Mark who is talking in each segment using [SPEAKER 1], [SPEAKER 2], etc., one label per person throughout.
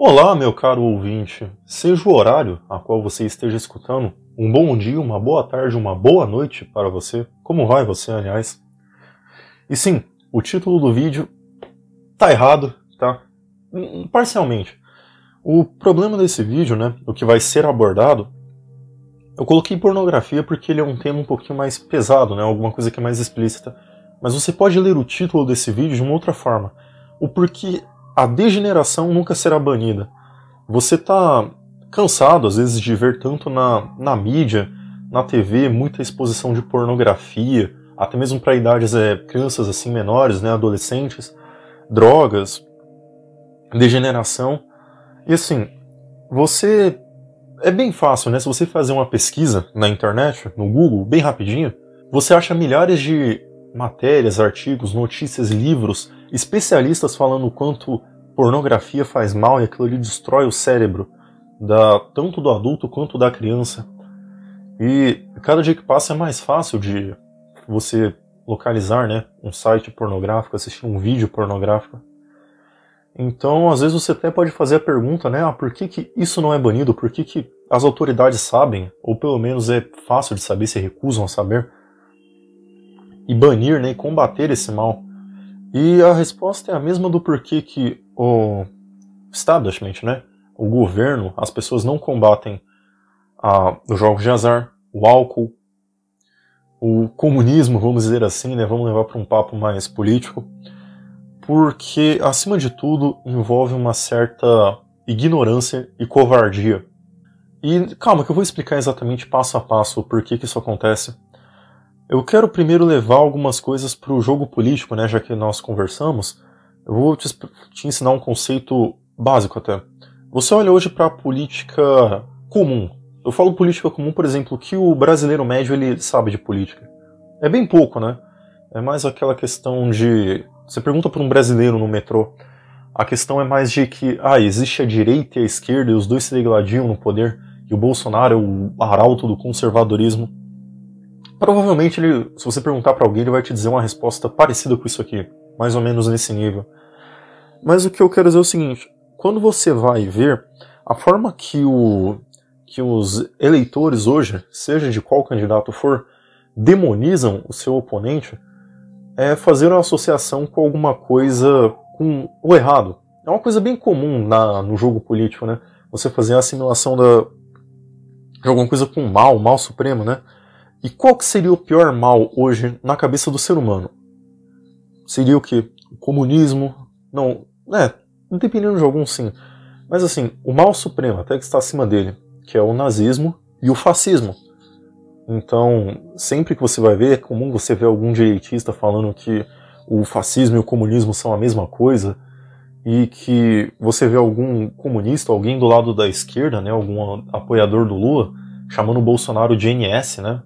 [SPEAKER 1] Olá, meu caro ouvinte. Seja o horário a qual você esteja escutando, um bom dia, uma boa tarde, uma boa noite para você. Como vai você, aliás? E sim, o título do vídeo tá errado, tá? Hum, hum, parcialmente. O problema desse vídeo, né, o que vai ser abordado, eu coloquei pornografia porque ele é um tema um pouquinho mais pesado, né, alguma coisa que é mais explícita. Mas você pode ler o título desse vídeo de uma outra forma. O porquê a degeneração nunca será banida. Você está cansado, às vezes, de ver tanto na, na mídia, na TV, muita exposição de pornografia, até mesmo para idades é, crianças assim menores, né, adolescentes, drogas, degeneração. E assim, você é bem fácil, né? Se você fazer uma pesquisa na internet, no Google, bem rapidinho, você acha milhares de matérias, artigos, notícias, livros especialistas falando o quanto pornografia faz mal e aquilo ali destrói o cérebro da tanto do adulto quanto da criança. E cada dia que passa é mais fácil de você localizar, né, um site pornográfico, assistir um vídeo pornográfico. Então, às vezes você até pode fazer a pergunta, né, ah, por que, que isso não é banido? Por que, que as autoridades sabem, ou pelo menos é fácil de saber se recusam a saber? E banir, né, e combater esse mal. E a resposta é a mesma do porquê que o establishment, né, o governo, as pessoas não combatem os jogos de azar, o álcool, o comunismo, vamos dizer assim, né, vamos levar para um papo mais político, porque, acima de tudo, envolve uma certa ignorância e covardia. E calma, que eu vou explicar exatamente passo a passo por que, que isso acontece eu quero primeiro levar algumas coisas para o jogo político, né, já que nós conversamos. Eu vou te, te ensinar um conceito básico até. Você olha hoje para a política comum. Eu falo política comum, por exemplo, que o brasileiro médio ele sabe de política. É bem pouco, né? É mais aquela questão de. Você pergunta para um brasileiro no metrô. A questão é mais de que, ah, existe a direita e a esquerda e os dois se degladiam no poder e o Bolsonaro é o arauto do conservadorismo. Provavelmente, ele, se você perguntar para alguém, ele vai te dizer uma resposta parecida com isso aqui, mais ou menos nesse nível. Mas o que eu quero dizer é o seguinte: quando você vai ver a forma que, o, que os eleitores hoje, seja de qual candidato for, demonizam o seu oponente, é fazer uma associação com alguma coisa com o errado. É uma coisa bem comum na, no jogo político, né? Você fazer a assimilação da, de alguma coisa com o mal, o mal supremo, né? E qual que seria o pior mal hoje na cabeça do ser humano? Seria o que? O comunismo? Não, né? Dependendo de algum, sim. Mas assim, o mal supremo, até que está acima dele, que é o nazismo e o fascismo. Então, sempre que você vai ver, é comum você ver algum direitista falando que o fascismo e o comunismo são a mesma coisa, e que você vê algum comunista, alguém do lado da esquerda, né, algum apoiador do Lula, chamando o Bolsonaro de NS, né?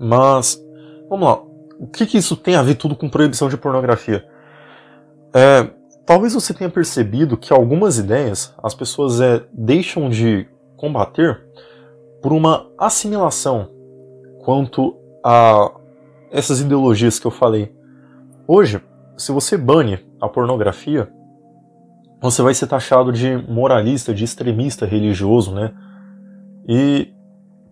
[SPEAKER 1] Mas, vamos lá. O que, que isso tem a ver tudo com proibição de pornografia? É, talvez você tenha percebido que algumas ideias as pessoas é, deixam de combater por uma assimilação quanto a essas ideologias que eu falei. Hoje, se você bane a pornografia, você vai ser taxado de moralista, de extremista religioso, né? E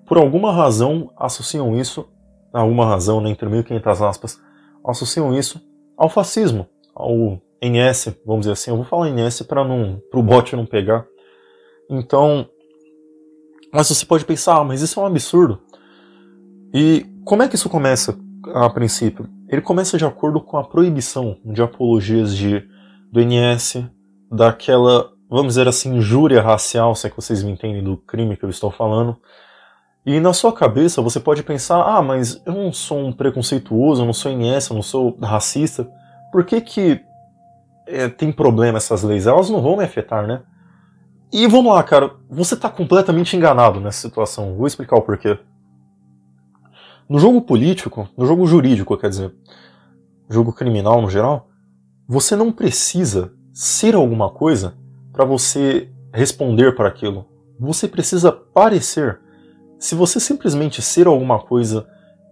[SPEAKER 1] por alguma razão associam isso alguma razão, né, entre 1500 aspas, associam isso ao fascismo, ao NS, vamos dizer assim. Eu vou falar NS para não bot não pegar. Então, mas você pode pensar, ah, mas isso é um absurdo. E como é que isso começa a princípio? Ele começa de acordo com a proibição de apologias de do NS, daquela, vamos dizer assim, injúria racial, se é que vocês me entendem do crime que eu estou falando. E na sua cabeça você pode pensar: ah, mas eu não sou um preconceituoso, eu não sou inessa, eu não sou racista. Por que que é, tem problema essas leis? Elas não vão me afetar, né? E vamos lá, cara, você está completamente enganado nessa situação. Vou explicar o porquê. No jogo político, no jogo jurídico, quer dizer, jogo criminal no geral, você não precisa ser alguma coisa para você responder para aquilo. Você precisa parecer se você simplesmente ser alguma coisa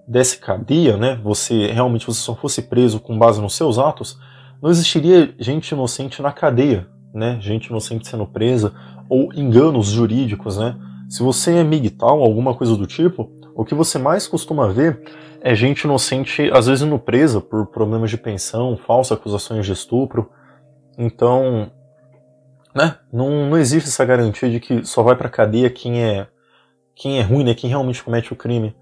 [SPEAKER 1] desse cadeia, né, você realmente você só fosse preso com base nos seus atos, não existiria gente inocente na cadeia, né, gente inocente sendo presa ou enganos jurídicos, né? Se você é migtal, alguma coisa do tipo, o que você mais costuma ver é gente inocente às vezes sendo presa por problemas de pensão, falsas acusações de estupro. Então, né, não, não existe essa garantia de que só vai para cadeia quem é quem é ruim, né, quem realmente comete o crime.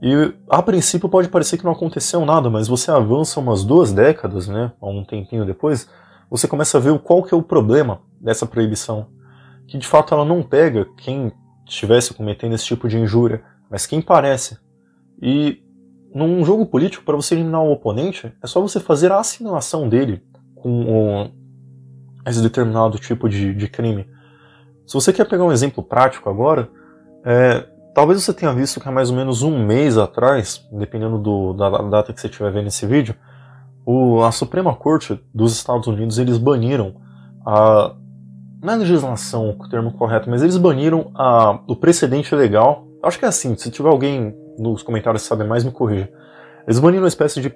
[SPEAKER 1] E a princípio pode parecer que não aconteceu nada, mas você avança umas duas décadas, né, um tempinho depois, você começa a ver qual que é o problema dessa proibição, que de fato ela não pega quem estivesse cometendo esse tipo de injúria, mas quem parece. E num jogo político, para você eliminar o um oponente, é só você fazer a assimilação dele com esse determinado tipo de, de crime. Se você quer pegar um exemplo prático agora, é, talvez você tenha visto que há mais ou menos um mês atrás, dependendo do, da data que você estiver vendo esse vídeo, o, a Suprema Corte dos Estados Unidos eles baniram a não é legislação o termo correto, mas eles baniram a, o precedente legal. Acho que é assim, se tiver alguém nos comentários que sabe mais, me corrija. Eles baniram uma espécie de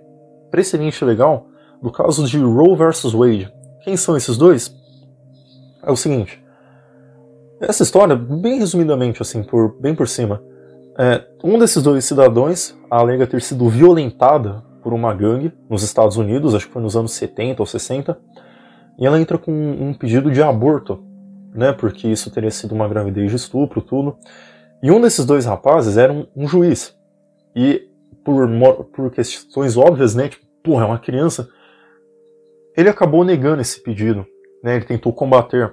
[SPEAKER 1] precedente legal do caso de Roe versus Wade. Quem são esses dois? É o seguinte, essa história, bem resumidamente, assim, por, bem por cima, é, um desses dois cidadãos alega ter sido violentada por uma gangue nos Estados Unidos, acho que foi nos anos 70 ou 60, e ela entra com um pedido de aborto, né, porque isso teria sido uma gravidez de estupro, tudo. E um desses dois rapazes era um, um juiz. E por, por questões óbvias, né, tipo, porra, é uma criança, ele acabou negando esse pedido, né, ele tentou combater.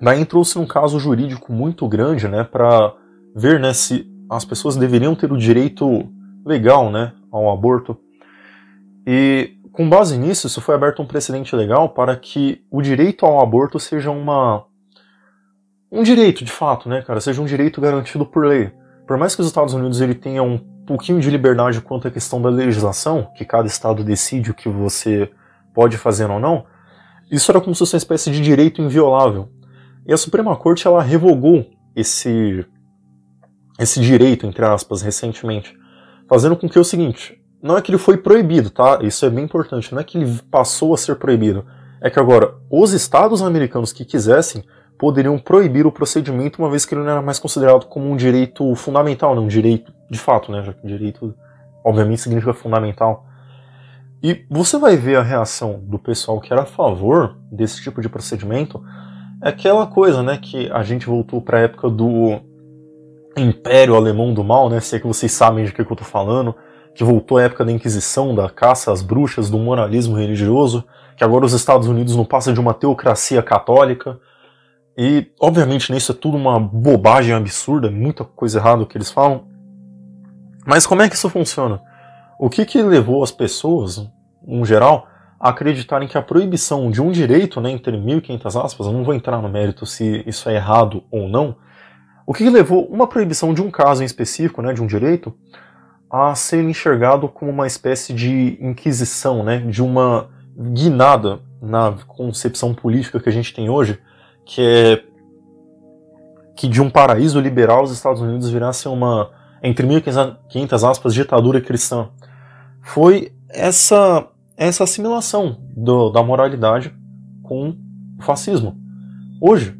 [SPEAKER 1] Daí entrou-se um caso jurídico muito grande né, para ver né, se as pessoas deveriam ter o direito legal né, ao aborto. E com base nisso, isso foi aberto um precedente legal para que o direito ao aborto seja uma um direito de fato, né, cara, seja um direito garantido por lei. Por mais que os Estados Unidos ele tenha um pouquinho de liberdade quanto à questão da legislação, que cada estado decide o que você pode fazer ou não, isso era como se fosse uma espécie de direito inviolável. E a Suprema Corte ela revogou esse esse direito entre aspas recentemente, fazendo com que é o seguinte, não é que ele foi proibido, tá? Isso é bem importante, não é que ele passou a ser proibido, é que agora os estados americanos que quisessem poderiam proibir o procedimento, uma vez que ele não era mais considerado como um direito fundamental, não né? um direito de fato, né? Já que direito, obviamente, significa fundamental. E você vai ver a reação do pessoal que era a favor desse tipo de procedimento é aquela coisa, né, que a gente voltou para a época do Império Alemão do Mal, né, se é que vocês sabem de que, que eu tô falando, que voltou à época da Inquisição, da caça às bruxas, do moralismo religioso, que agora os Estados Unidos não passa de uma teocracia católica. E, obviamente, nisso é tudo uma bobagem absurda, muita coisa errada que eles falam. Mas como é que isso funciona? O que que levou as pessoas, no geral, acreditarem que a proibição de um direito, né, entre 1.500 aspas, eu não vou entrar no mérito se isso é errado ou não, o que levou uma proibição de um caso em específico, né, de um direito, a ser enxergado como uma espécie de inquisição, né, de uma guinada na concepção política que a gente tem hoje, que é que de um paraíso liberal os Estados Unidos virassem uma, entre 1.500 aspas, ditadura cristã. Foi essa essa assimilação do, da moralidade com o fascismo. Hoje,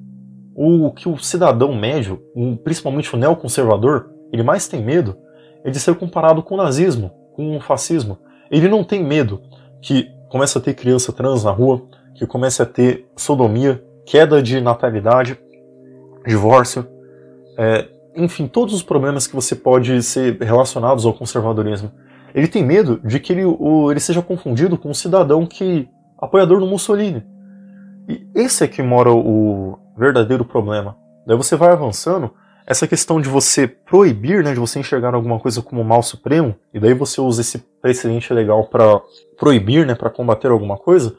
[SPEAKER 1] o que o cidadão médio, principalmente o neoconservador, ele mais tem medo é de ser comparado com o nazismo, com o fascismo. Ele não tem medo que comece a ter criança trans na rua, que comece a ter sodomia, queda de natalidade, divórcio, é, enfim, todos os problemas que você pode ser relacionados ao conservadorismo ele tem medo de que ele, o, ele seja confundido com um cidadão que apoiador do Mussolini. E esse é que mora o verdadeiro problema. Daí você vai avançando, essa questão de você proibir, né, de você enxergar alguma coisa como mal supremo, e daí você usa esse precedente legal para proibir, né, para combater alguma coisa,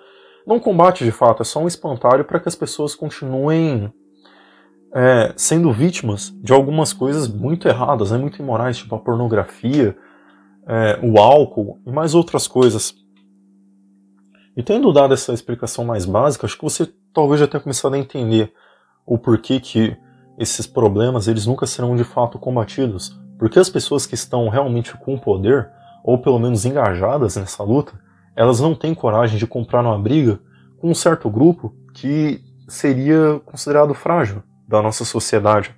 [SPEAKER 1] não combate de fato, é só um espantalho para que as pessoas continuem é, sendo vítimas de algumas coisas muito erradas, né, muito imorais, tipo a pornografia, é, o álcool e mais outras coisas. E tendo dado essa explicação mais básica, acho que você talvez já tenha começado a entender o porquê que esses problemas eles nunca serão de fato combatidos. Porque as pessoas que estão realmente com poder, ou pelo menos engajadas nessa luta, elas não têm coragem de comprar uma briga com um certo grupo que seria considerado frágil da nossa sociedade.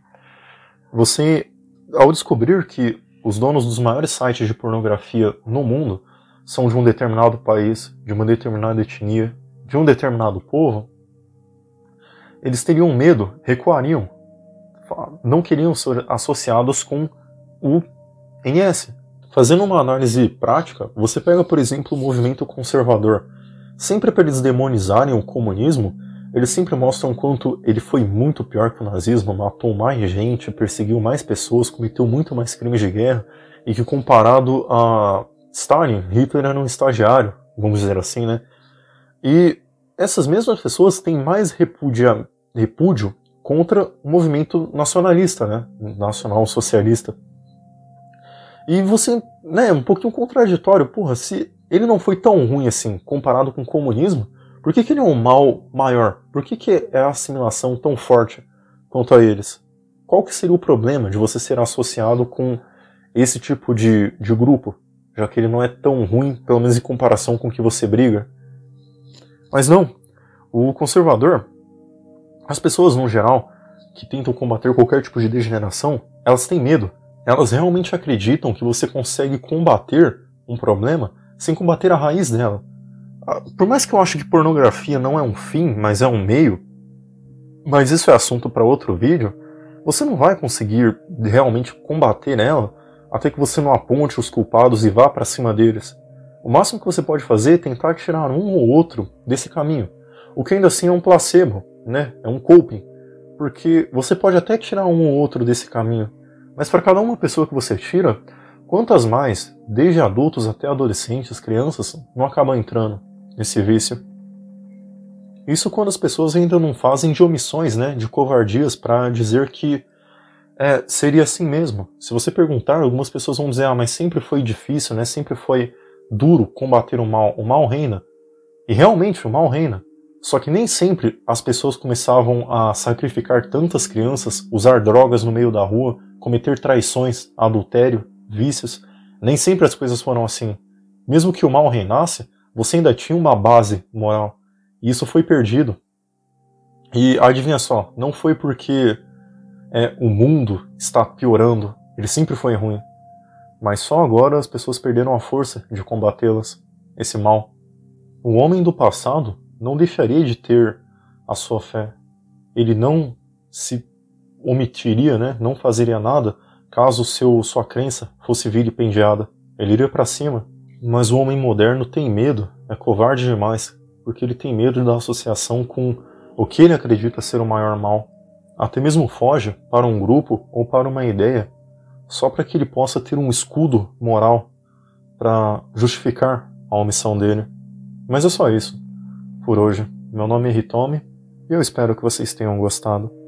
[SPEAKER 1] Você, ao descobrir que os donos dos maiores sites de pornografia no mundo são de um determinado país, de uma determinada etnia, de um determinado povo, eles teriam medo, recuariam, não queriam ser associados com o NS. Fazendo uma análise prática, você pega, por exemplo, o movimento conservador. Sempre para eles demonizarem o comunismo, eles sempre mostram quanto ele foi muito pior que o nazismo, matou mais gente, perseguiu mais pessoas, cometeu muito mais crimes de guerra, e que comparado a Stalin, Hitler era um estagiário, vamos dizer assim, né? E essas mesmas pessoas têm mais repúdio contra o movimento nacionalista, né? Nacional socialista. E você, né, é um pouquinho contraditório, porra, se ele não foi tão ruim assim comparado com o comunismo, por que, que ele é um mal maior? Por que, que é a assimilação tão forte quanto a eles? Qual que seria o problema de você ser associado com esse tipo de, de grupo? Já que ele não é tão ruim, pelo menos em comparação com o que você briga. Mas não, o conservador, as pessoas no geral que tentam combater qualquer tipo de degeneração, elas têm medo. Elas realmente acreditam que você consegue combater um problema sem combater a raiz dela. Ah, por mais que eu ache que pornografia não é um fim, mas é um meio, mas isso é assunto para outro vídeo, você não vai conseguir realmente combater nela até que você não aponte os culpados e vá para cima deles. O máximo que você pode fazer é tentar tirar um ou outro desse caminho, o que ainda assim é um placebo, né? É um coping, porque você pode até tirar um ou outro desse caminho, mas para cada uma pessoa que você tira, quantas mais, desde adultos até adolescentes, crianças, não acabam entrando? esse vício. Isso quando as pessoas ainda não fazem de omissões, né, de covardias para dizer que é, seria assim mesmo. Se você perguntar, algumas pessoas vão dizer: "Ah, mas sempre foi difícil, né? Sempre foi duro combater o mal. O mal reina". E realmente o mal reina. Só que nem sempre as pessoas começavam a sacrificar tantas crianças, usar drogas no meio da rua, cometer traições, adultério, vícios. Nem sempre as coisas foram assim. Mesmo que o mal reinasse, você ainda tinha uma base moral. E isso foi perdido. E adivinha só, não foi porque é, o mundo está piorando, ele sempre foi ruim. Mas só agora as pessoas perderam a força de combatê-las, esse mal. O homem do passado não deixaria de ter a sua fé. Ele não se omitiria, né? não fazeria nada caso seu, sua crença fosse vilipendiada. Ele iria para cima, mas o homem moderno tem medo, é covarde demais, porque ele tem medo da associação com o que ele acredita ser o maior mal. Até mesmo foge para um grupo ou para uma ideia, só para que ele possa ter um escudo moral para justificar a omissão dele. Mas é só isso por hoje. Meu nome é Ritome e eu espero que vocês tenham gostado.